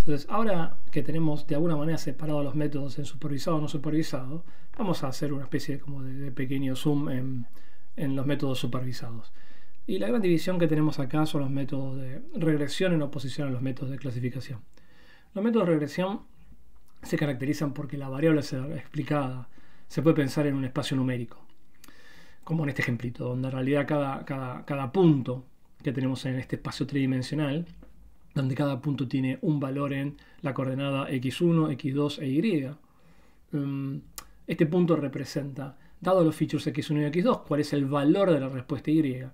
Entonces, ahora que tenemos de alguna manera separados los métodos en supervisado o no supervisado, vamos a hacer una especie de, pequeño zoom en, los métodos supervisados. Y la gran división que tenemos acá son los métodos de regresión en oposición a los métodos de clasificación. Los métodos de regresión se caracterizan porque la variable explicada se puede pensar en un espacio numérico, como en este ejemplito, donde en realidad cada punto que tenemos en este espacio tridimensional donde cada punto tiene un valor en la coordenada x1, x2 e y. Em, este punto representa, dado los features x1 y x2, cuál es el valor de la respuesta y.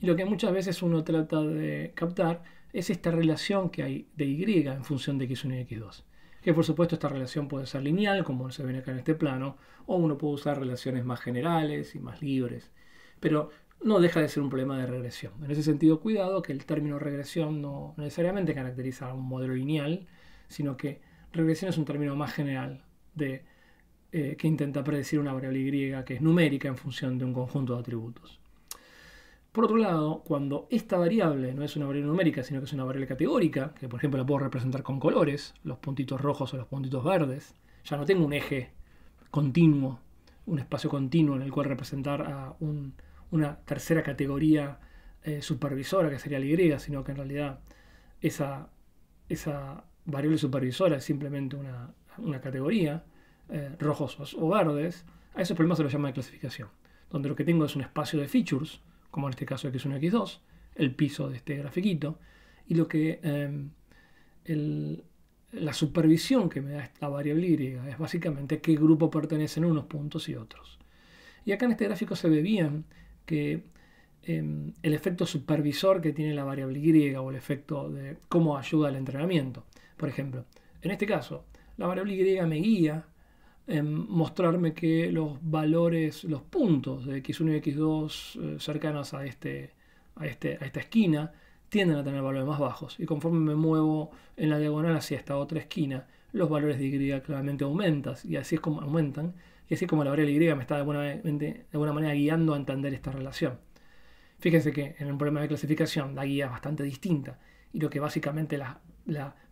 Y lo que muchas veces uno trata de captar es esta relación que hay de y en función de x1 y x2. Que por supuesto esta relación puede ser lineal, como se ven acá en este plano, o uno puede usar relaciones más generales y más libres. Pero no deja de ser un problema de regresión. En ese sentido, cuidado que el término regresión no necesariamente caracteriza a un modelo lineal, sino que regresión es un término más general de, eh, que intenta predecir una variable y que es numérica en función de un conjunto de atributos. Por otro lado, cuando esta variable no es una variable numérica, sino que es una variable categórica, que por ejemplo la puedo representar con colores, los puntitos rojos o los puntitos verdes, ya no tengo un eje continuo, un espacio continuo en el cual representar a un, una tercera categoría eh, supervisora, que sería la Y, sino que en realidad esa, esa variable supervisora es simplemente una, categoría, eh, rojos o verdes, a esos problemas se los llama de clasificación, donde lo que tengo es un espacio de features, como en este caso X1, X2, el piso de este grafiquito, y lo que em, la supervisión que me da esta variable Y es básicamente qué grupo pertenecen unos puntos y otros. Y acá en este gráfico se ve bien que em, el efecto supervisor que tiene la variable y o el efecto de cómo ayuda al entrenamiento. Por ejemplo, en este caso, la variable y me guía en mostrarme que los valores, los puntos de x1 y x2 eh, cercanos a, este, a, este, a esta esquina tienden a tener valores más bajos. Y conforme me muevo en la diagonal hacia esta otra esquina, los valores de y claramente aumentan. Y así es como aumentan y así como la variable y me está de alguna, manera guiando a entender esta relación. Fíjense que en el problema de clasificación la guía es bastante distinta y lo que básicamente la,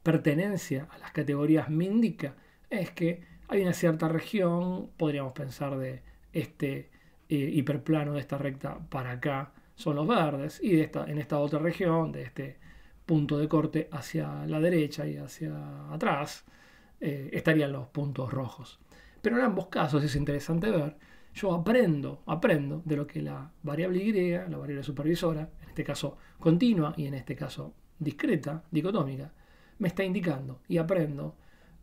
pertenencia a las categorías me indica es que hay una cierta región, podríamos pensar de este eh, hiperplano de esta recta para acá son los verdes y de esta, en esta otra región, de este punto de corte hacia la derecha y hacia atrás, eh, estarían los puntos rojos. Pero en ambos casos es interesante ver, yo aprendo, aprendo de lo que la variable Y, la variable supervisora, en este caso continua y en este caso discreta, dicotómica, me está indicando y aprendo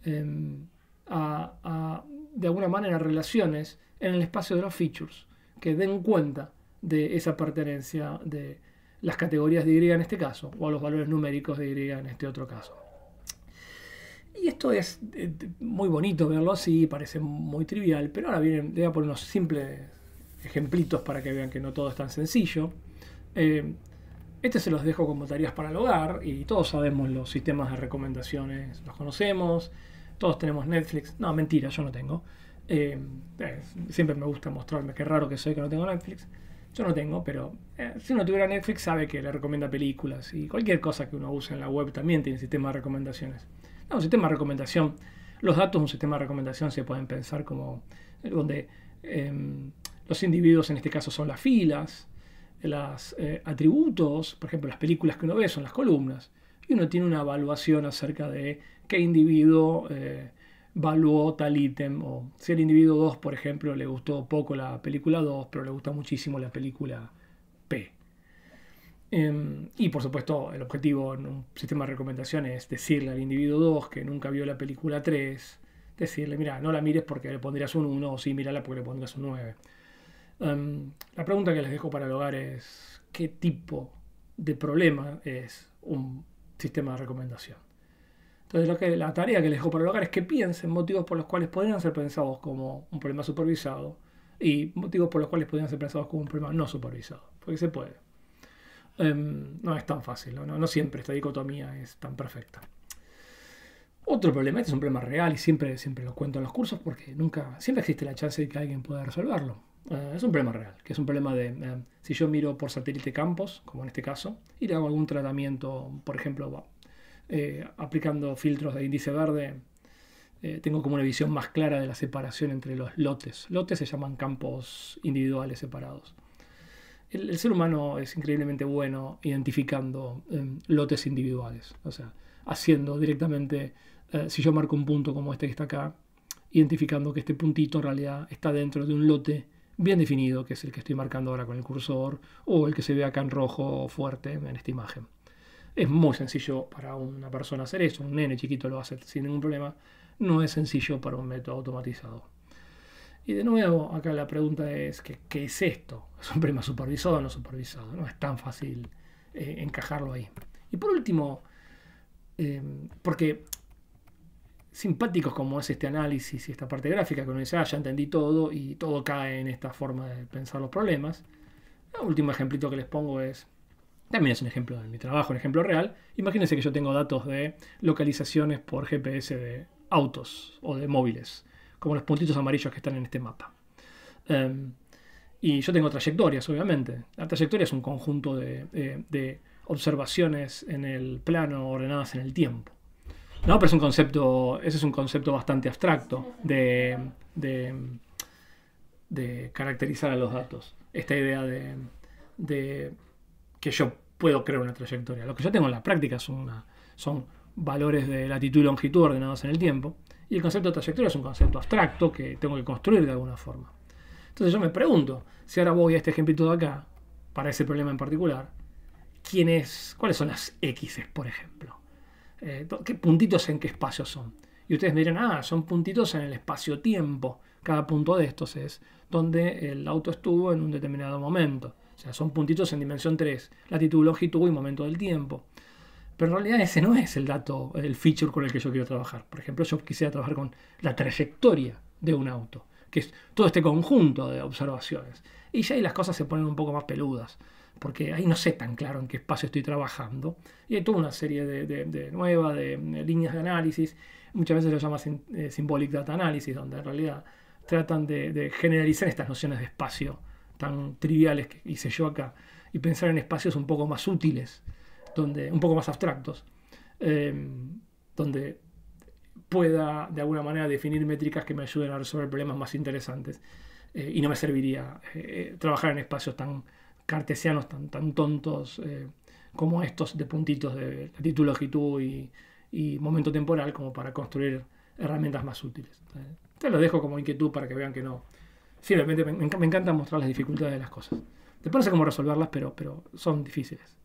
em, de alguna manera, relaciones en el espacio de los features que den cuenta de esa pertenencia de las categorías de Y en este caso, o a los valores numéricos de Y en este otro caso. Y esto es eh, muy bonito verlo así, parece muy trivial, pero ahora vienen, voy a poner unos simples ejemplitos para que vean que no todo es tan sencillo. Eh, este se los dejo como tareas para el hogar y todos sabemos los sistemas de recomendaciones, los conocemos, todos tenemos Netflix. No, mentira, yo no tengo. Eh, siempre me gusta mostrarme qué raro que soy que no tengo Netflix. Yo no tengo, pero si uno tuviera Netflix sabe que le recomienda películas y cualquier cosa que uno use en la web también tiene sistema de recomendaciones un sistema de recomendación. Los datos de un sistema de recomendación se pueden pensar como donde em, los individuos en este caso son las filas, los eh, atributos, por ejemplo, las películas que uno ve son las columnas, y uno tiene una evaluación acerca de qué individuo eh, valuó tal ítem, o si el individuo 2, por ejemplo, le gustó poco la película 2, pero le gusta muchísimo la película Em, y por supuesto, el objetivo en un sistema de recomendación es decirle al individuo 2 que nunca vio la película 3, decirle, mira, no la mires porque le pondrías un 1, o sí, mírala porque le pondrías un 9. Em, la pregunta que les dejo para el hogar es, ¿qué tipo de problema es un sistema de recomendación? Entonces, lo que, la tarea que les dejo para el hogar es que piensen motivos por los cuales podrían ser pensados como un problema supervisado y motivos por los cuales podrían ser pensados como un problema no supervisado, porque se puede. Em, no es tan fácil, ¿no? siempre esta dicotomía es tan perfecta. Otro problema, este es un problema real y siempre, siempre lo cuento en los cursos porque nunca, siempre existe la chance de que alguien pueda resolverlo. Eh, es un problema real, que es un problema de eh, si yo miro por satélite campos, como en este caso, y le hago algún tratamiento, por ejemplo, eh, aplicando filtros de índice verde, tengo como una visión más clara de la separación entre los lotes. Lotes se llaman campos individuales separados el, ser humano es increíblemente bueno identificando em, lotes individuales, o sea, haciendo directamente, eh, si yo marco un punto como este que está acá, identificando que este puntito en realidad está dentro de un lote bien definido, que es el que estoy marcando ahora con el cursor, o el que se ve acá en rojo fuerte en esta imagen. Es muy sencillo para una persona hacer eso, un nene chiquito lo hace sin ningún problema, no es sencillo para un método automatizado. Y de nuevo, acá la pregunta es, ¿qué, es esto? ¿Es un problema supervisado o no supervisado? No es tan fácil eh, encajarlo ahí. Y por último, eh, porque simpáticos como es este análisis y esta parte gráfica, que uno dice, ah, ya entendí todo y todo cae en esta forma de pensar los problemas. El último ejemplito que les pongo es, también es un ejemplo de mi trabajo, un ejemplo real. Imagínense que yo tengo datos de localizaciones por GPS de autos o de móviles como los puntitos amarillos que están en este mapa. Em, y yo tengo trayectorias, obviamente. La trayectoria es un conjunto de, observaciones en el plano ordenadas en el tiempo. No, pero es un concepto, ese es un concepto bastante abstracto de, caracterizar a los datos. Esta idea de, que yo puedo crear una trayectoria. Lo que yo tengo en la práctica son valores de latitud y longitud ordenados en el tiempo y el concepto de trayectoria es un concepto abstracto que tengo que construir de alguna forma. Entonces yo me pregunto, si ahora voy a este ejemplito de acá, para ese problema en particular, ¿cuáles son las X, por ejemplo? Eh, ¿Qué puntitos en qué espacio son? Y ustedes me dirán, ah, son puntitos en el espacio-tiempo. Cada punto de estos es donde el auto estuvo en un determinado momento. O sea, son puntitos en dimensión 3, latitud, longitud y momento del tiempo. Pero en realidad ese no es el dato, el feature con el que yo quiero trabajar. Por ejemplo, yo quisiera trabajar con la trayectoria de un auto, que es todo este conjunto de observaciones. Y ya ahí las cosas se ponen un poco más peludas, porque ahí no sé tan claro en qué espacio estoy trabajando. Y hay toda una serie de, de, nuevas, de, líneas de análisis. Muchas veces lo llaman eh, Symbolic Data Analysis, donde en realidad tratan de, generalizar estas nociones de espacio tan triviales que hice yo acá y pensar en espacios un poco más útiles donde, un poco más abstractos, em, donde pueda de alguna manera definir métricas que me ayuden a resolver problemas más interesantes. Eh, y no me serviría eh, eh, trabajar en espacios tan cartesianos, tan, tan tontos como estos de puntitos de latitud, longitud y, y, momento temporal como para construir herramientas más útiles. Te lo dejo como inquietud para que vean que no. Simplemente me, me, encanta mostrar las dificultades de las cosas. Te parece cómo resolverlas, pero, pero son difíciles.